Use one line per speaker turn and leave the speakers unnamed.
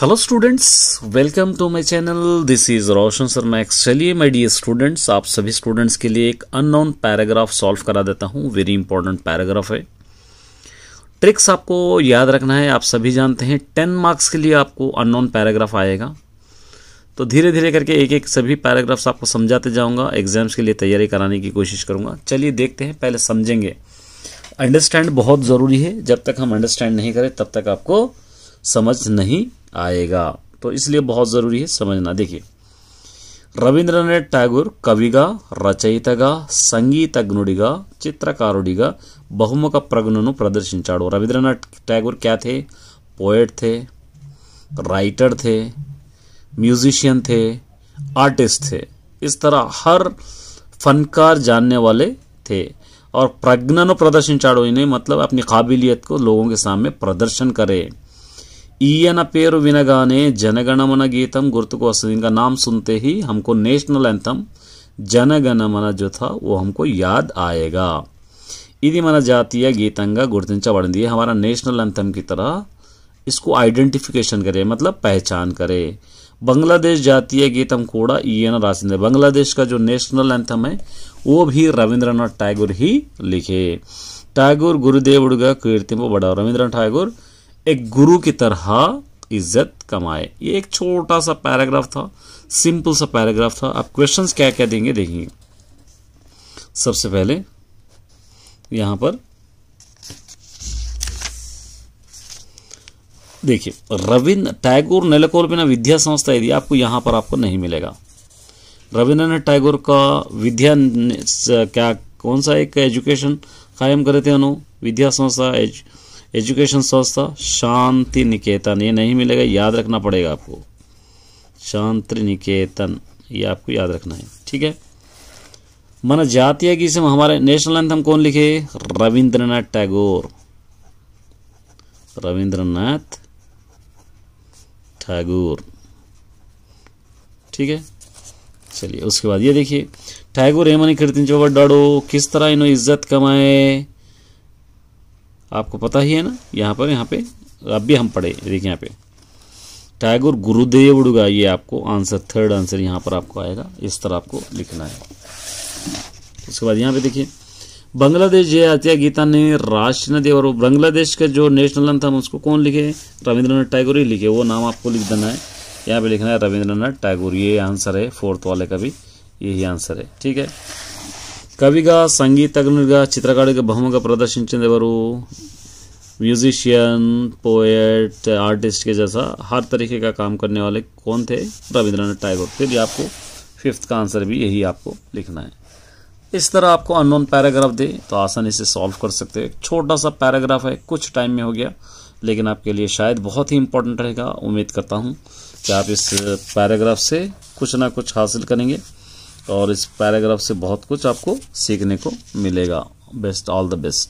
hello students welcome to my channel this is Roshan sir maths चलिए my dear students आप सभी students के लिए एक अननोन पैराग्राफ सॉल्व करा देता हूँ वेरी इंपॉर्टेंट पैराग्राफ है ट्रिक्स आपको याद रखना है आप सभी जानते हैं टेन मार्क्स के लिए आपको अननोन पैराग्राफ आएगा तो धीरे धीरे करके एक एक सभी पैराग्राफ्स आपको समझाते जाऊँगा एग्जाम्स के लिए तैयारी कराने की कोशिश करूँगा चलिए देखते हैं पहले समझेंगे अंडरस्टैंड बहुत ज़रूरी है जब तक हम अंडरस्टैंड नहीं करें तब तक आपको समझ नहीं आएगा तो इसलिए बहुत ज़रूरी है समझना देखिए ರವೀಂದ್ರನಾಥ್ ಟ್ಯಾಗೂರ್ ಕವಿಗ ರಚಯಿತಗ ಸಂಗೀತಜ್ಞುಡಿಗ చిత్రకారుడిగా बहुमुख प्रज्ञ प्रदर्शिचा రవీంద్రనాథ్ टैगोर क्या थे पोएट थे राइटर थे म्यूजिशियन थे आर्टिस्ट थे इस तरह हर फनकार जानने वाले थे और प्रज्ञन प्रदर्शन चाड़ो इन्हें मतलब अपनी काबिलियत को लोगों के सामने प्रदर्शन करें ईन पेर विनगाने जनगणमन गीत इंका नाम सुनते ही हमको नेशनल एंथम जनगणमन जो था वो हमको याद आएगा इधी मन जातीय गीत गुर्तिबड़ी हमारा नेशनल एंथम की तरह इसको आइडेंटिफिकेशन करे मतलब पहचान करे बांग्लादेश जातीय गीतम ईन रासी बांग्लादेश का जो नेशनल एंथम है वो भी रवींद्रनाथ टैगोर ही लिखे टैगोर गुरुदेवड़ का बड़ा रवींद्रनाथ टैगोर एक गुरु की तरह इज्जत कमाए ये एक छोटा सा पैराग्राफ था सिंपल सा पैराग्राफ था आप क्वेश्चंस क्या क्या देंगे देखेंगे सबसे पहले यहां पर देखिए रविंद्र टैगोर बिना विद्या संस्था यदि आपको यहां पर आपको नहीं मिलेगा रविंद्रनाथ टैगोर का विद्या क्या कौन सा एक एजुकेशन कायम करे थे अनु विद्या संस्था एज एजुकेशन संस्था तो शांति निकेतन ये नहीं मिलेगा याद रखना पड़ेगा आपको शांति निकेतन ये आपको याद रखना है ठीक है मन जातीय की में हमारे नेशनल एंथम कौन लिखे रविंद्रनाथ टैगोर रविंद्रनाथ टैगोर ठीक है चलिए उसके बाद ये देखिए टैगोर हेमनी कीर्तिन चोबा डाडो किस तरह इन्होंने इज्जत कमाए आपको पता ही है ना यहाँ पर यहाँ पे अब भी हम पढ़े देखिए यहाँ पे टैगोर गुरुदेव उड़गा ये आपको आंसर थर्ड आंसर यहाँ पर आपको आएगा इस तरह आपको लिखना है उसके बाद यहाँ पे देखिए बांग्लादेश जय आतिया गीता ने राष्ट्र ने और बांग्लादेश का जो नेशनल अंथम उसको कौन लिखे रविंद्रनाथ टैगोर ही लिखे वो नाम आपको लिख देना है यहाँ पे लिखना है रविंद्रनाथ टैगोर ये आंसर है फोर्थ वाले का भी यही आंसर है ठीक है कवि ಸಂಗೀತಜ್ಞರಿಗ ಚಿತ್ರಕಾರರಿಗೆ बहुम प्रदर्शन म्यूजिशियन पोएट आर्टिस्ट के जैसा हर तरीके का काम करने वाले कौन थे रविंद्रनाथ टैगोर फिर भी आपको फिफ्थ का आंसर भी यही आपको लिखना है इस तरह आपको अननोन पैराग्राफ दे तो आसानी से सॉल्व कर सकते हो छोटा सा पैराग्राफ है कुछ टाइम में हो गया लेकिन आपके लिए शायद बहुत ही इंपॉर्टेंट रहेगा उम्मीद करता हूँ कि आप इस पैराग्राफ से कुछ ना कुछ हासिल करेंगे और इस पैराग्राफ से बहुत कुछ आपको सीखने को मिलेगा बेस्ट ऑल द बेस्ट